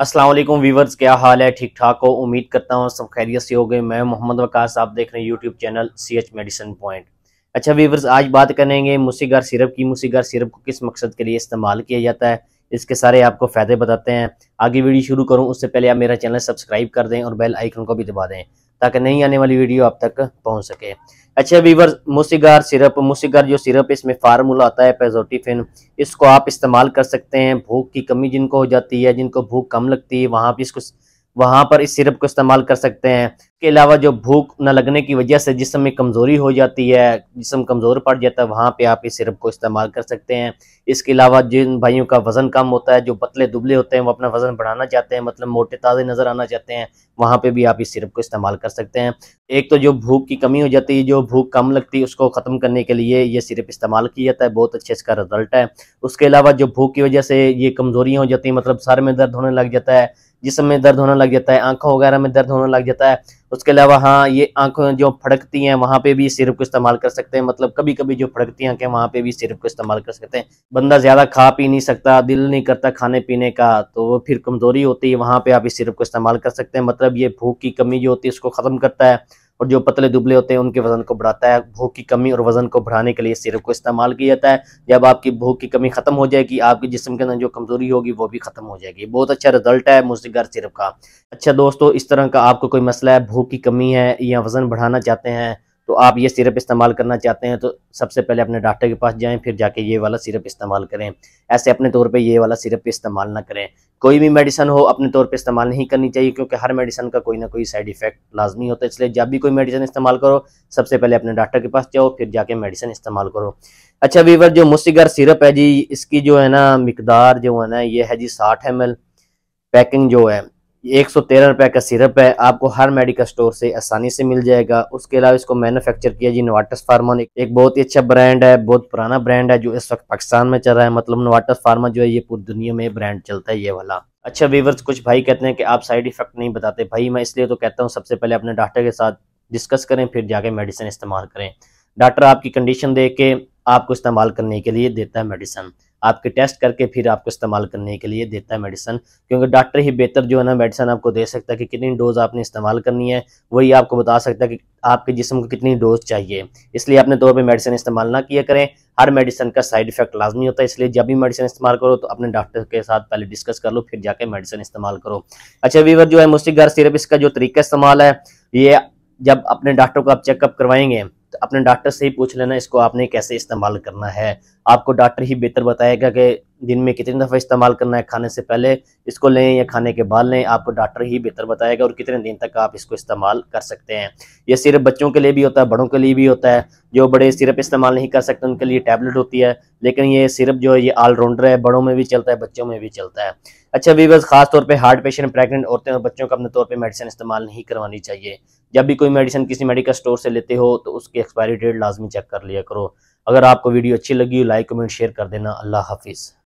Aslam viewers क्या हाल है ठीक ठाक हो उम्मीद करता हूँ सब खैरियत से हो गए मैं मोहम्मद वकास आप देख रहे हैं YouTube channel C H medicine point अच्छा वीवर्स आज बात करेंगे मुसीगार सिरप की मुसीगार सिरप को किस मकसद के लिए इस्तेमाल किया जाता है इसके सारे आपको फ़ायदे बताते हैं आगे वीडियो शुरू करूँ उससे पहले आप मेरा चैनल सब्सक्राइब कर दें और बेल आइकन को भी दबा दें ताकि नहीं आने वाली वीडियो आप तक पहुंच सके अच्छा वीवर मुसीगार सिरप मुसीगार जो सिरप इसमें फार्मूला आता है पेजोटिफिन इसको आप इस्तेमाल कर सकते हैं भूख की कमी जिनको हो जाती है जिनको भूख कम लगती है वहाँ भी इसको वहाँ पर इस सिरप को इस्तेमाल कर सकते हैं इसके अलावा जो भूख न लगने की वजह से जिसम में कमज़ोरी हो जाती है जिसम कमज़ोर पड़ जाता है वहाँ पे आप इस सिरप को इस्तेमाल कर सकते हैं इसके अलावा जिन भाइयों का वज़न कम होता है जो पतले दुबले होते हैं वो अपना वज़न बढ़ाना चाहते हैं मतलब मोटे ताज़े नज़र आना चाहते हैं वहाँ पर भी आप इस सिरप को इस्तेमाल कर सकते हैं एक तो जो भूख की कमी हो जाती है जो भूख कम लगती है उसको ख़त्म करने के लिए ये सिरप इस्तेमाल किया जाता है बहुत अच्छे इसका रिजल्ट है उसके अलावा जो भूख की वजह से ये कमज़ोरियाँ हो जाती हैं मतलब सर में दर्द होने लग जाता है जिसम में दर्द होने लग जाता है आंखों वगैरह में दर्द होने लग जाता है उसके अलावा हाँ ये आंखें जो फड़कती हैं वहाँ पे भी सिरप को इस्तेमाल कर सकते हैं मतलब कभी कभी जो फड़कती आंखें वहाँ पे भी सिरप को इस्तेमाल कर सकते हैं बंदा ज़्यादा खा पी नहीं सकता दिल नहीं करता खाने पीने का तो वो फिर कमज़ोरी होती है वहाँ पे आप इस सिरप को इस्तेमाल कर सकते हैं मतलब ये भूख की कमी जो होती है उसको ख़त्म करता है और जो पतले दुबले होते हैं उनके वजन को बढ़ाता है भूख की कमी और वजन को बढ़ाने के लिए सिरप को इस्तेमाल किया जाता है जब आपकी भूख की कमी खत्म हो जाएगी आपके जिसम के अंदर जो कमजोरी होगी वो भी खत्म हो जाएगी बहुत अच्छा रिजल्ट है मुस्तिगर सिरप का अच्छा दोस्तों इस तरह का आपको कोई मसला है भूख की कमी है या वजन बढ़ाना चाहते हैं तो आप ये सिरप इस्तेमाल करना चाहते हैं तो सबसे पहले अपने डॉक्टर के पास जाएं फिर जाके ये वाला सिरप इस्तेमाल करें ऐसे अपने तौर पे ये वाला सिरप इस्तेमाल ना करें कोई भी मेडिसन हो अपने तौर पे इस्तेमाल नहीं करनी चाहिए क्योंकि हर मेडिसन का कोई ना कोई साइड इफेक्ट लाजमी होता है इसलिए जब भी कोई मेडिसन इस्तेमाल करो सबसे पहले अपने डॉक्टर के पास जाओ फिर जाके मेडिसन इस्तेमाल करो अच्छा वीवर जो मुस्तिगर सिरप है जी इसकी जो है ना मकदार जो है ना ये है जी साठ एम पैकिंग जो है एक सौ तेरह रुपये का सिरप है आपको हर मेडिकल स्टोर से आसानी से मिल जाएगा उसके अलावा इसको मैन्युफैक्चर किया जी नोवाटस फार्मा ने एक बहुत ही अच्छा ब्रांड है बहुत पुराना ब्रांड है जो इस वक्त पाकिस्तान में चल रहा है मतलब नोवाटस फार्मा जो है ये पूरी दुनिया में ब्रांड चलता है ये वाला अच्छा वीवर्स कुछ भाई कहते हैं कि आप साइड इफेक्ट नहीं बताते भाई मैं इसलिए तो कहता हूँ सबसे पहले अपने डॉक्टर के साथ डिस्कस करें फिर जाके मेडिसिन इस्तेमाल करें डॉक्टर आपकी कंडीशन देख के आपको इस्तेमाल करने के लिए देता है मेडिसिन आपके टेस्ट करके फिर आपको इस्तेमाल करने के लिए देता है मेडिसन क्योंकि डॉक्टर ही बेहतर जो है ना मेडिसन आपको दे सकता है कि कितनी डोज आपने इस्तेमाल करनी है वही आपको बता सकता है कि आपके जिसम को कितनी डोज चाहिए इसलिए अपने तौर पर मेडिसिन इस्तेमाल ना किया करें हर मेडिसिन का साइड इफेक्ट लाजमी होता है इसलिए जब भी मेडिसिन इस्तेमाल करो तो अपने डॉक्टर के साथ पहले डिस्कस कर लो फिर जाके मेडिसिन इस्तेमाल करो अच्छा वीवर जो है मुस्टिक घर सिर्फ इसका जो तरीका इस्तेमाल है ये जब अपने डॉक्टर को आप चेकअप करवाएंगे तो अपने डॉक्टर से ही पूछ लेना इसको आपने कैसे इस्तेमाल करना है आपको डॉक्टर ही बेहतर बताएगा कि दिन में कितनी दफ़ा इस्तेमाल करना है खाने से पहले इसको लें या खाने के बाद लें आपको डॉक्टर ही बेहतर बताएगा और कितने दिन तक आप इसको इस्तेमाल कर सकते हैं ये सिर्फ बच्चों के लिए भी होता है बड़ों के लिए भी होता है जो बड़े सिरप इस्तेमाल नहीं कर सकते उनके लिए टैबलेट होती है लेकिन ये सिरप जो है ये ऑलराउंडर है बड़ों में भी चलता है बच्चों में भी चलता है अच्छा वीवर्स खासतौर पर हार्ट पेशेंट प्रेगनेंट औरतें और बच्चों को अपने तौर पर मेडिसिन इस्तेमाल नहीं करवानी चाहिए जब भी कोई मेडिसिन किसी मेडिकल स्टोर से लेते हो तो उसकी एक्सपायरी डेट लाजमी चेक कर लिया करो अगर आपको वीडियो अच्छी लगी लाइक कमेंट शेयर कर देना अल्लाह हाफिज़